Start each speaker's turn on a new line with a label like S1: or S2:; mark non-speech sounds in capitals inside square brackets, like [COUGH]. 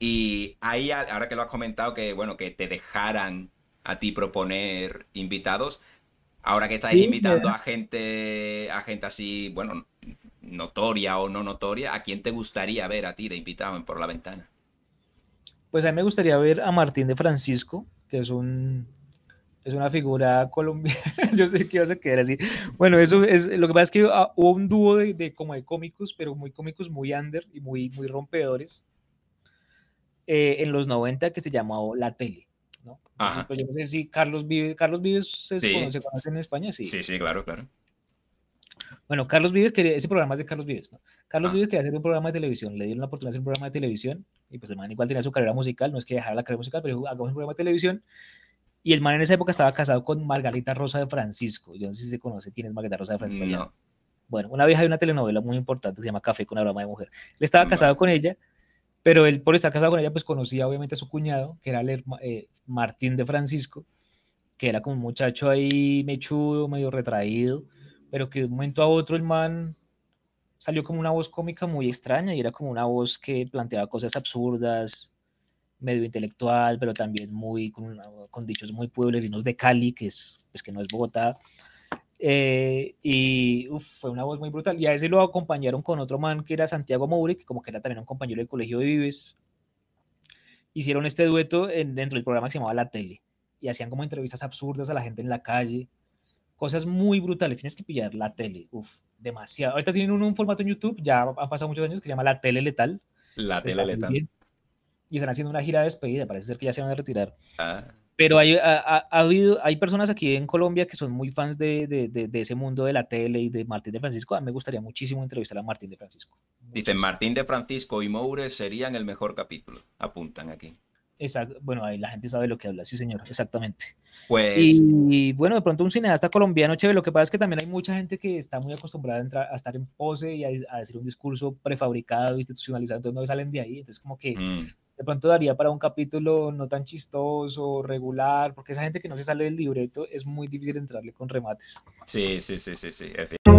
S1: Y ahí, ahora que lo has comentado, que bueno, que te dejaran a ti proponer invitados, ahora que estás invitando a gente, a gente así, bueno, notoria o no notoria, ¿a quién te gustaría ver a ti de invitado Por la Ventana?
S2: Pues a mí me gustaría ver a Martín de Francisco, que es un es una figura colombiana, [LAUGHS] yo sé que vas a quedar así. Bueno, eso es, lo que pasa es que ah, hubo un dúo de, como de cómicos, pero muy cómicos, muy under y muy, muy rompedores. Eh, en los 90 que se llamó La Tele. ¿no? Entonces, pues, yo no sé si Carlos Vives, Carlos Vives se, conoce, en España, sí. Sí, sí, claro, claro. Bueno, Carlos Vives quería, ese programa es de Carlos Vives, ¿no? Carlos ah. Vives quería hacer un programa de televisión, le dieron la oportunidad de hacer un programa de televisión, y pues el man igual tenía su carrera musical, no es que dejara la carrera musical, pero dijo, un programa de televisión, y el man en esa época estaba casado con Margarita Rosa de Francisco, yo no sé si se conoce quién es Margarita Rosa de Francisco. Bueno, una vieja de una telenovela muy importante, se llama Café con broma de mujer. Él estaba casado con ella, pero él por estar casado con ella, pues conocía obviamente a su cuñado, que era el, eh, Martín de Francisco, que era como un muchacho ahí mechudo, medio retraído, pero que de un momento a otro el man salió como una voz cómica muy extraña y era como una voz que planteaba cosas absurdas, medio intelectual, pero también muy con, dichos muy pueblerinos de Cali, que es pues que no es Bogotá. Eh, y fue una voz muy brutal. Y a ese lo acompañaron con otro man que era Santiago Moure, que como que era también un compañero del Colegio de Vives. Hicieron este dueto en, dentro del programa que se llamaba La Tele. Y hacían como entrevistas absurdas a la gente en la calle. Cosas muy brutales. Tienes que pillar la tele. Uf, demasiado. Ahorita tienen un, formato en YouTube, ya han pasado muchos años, que se llama La Tele Letal.
S1: La Tele Letal.
S2: Y están haciendo una gira de despedida. Parece ser que ya se van a retirar. Ah. Pero hay, ha, habido, hay personas aquí en Colombia que son muy fans de, ese mundo de la tele y de Martín de Francisco. A mí me gustaría muchísimo entrevistar a Martín de Francisco.
S1: Dicen Martín de Francisco y Moure serían el mejor capítulo.
S2: Apuntan aquí. Exacto. Bueno, ahí la gente sabe lo que habla, sí, señor, exactamente. Pues... Y, bueno, de pronto un cineasta colombiano chévere. Lo que pasa es que también hay mucha gente que está muy acostumbrada a, entrar, a estar en pose y a, decir un discurso prefabricado, institucionalizado, entonces no salen de ahí. Entonces, como que mm de pronto daría para un capítulo no tan chistoso, regular, porque esa gente que no se sale del libreto es muy difícil entrarle con remates. Sí, sí, sí, sí, sí.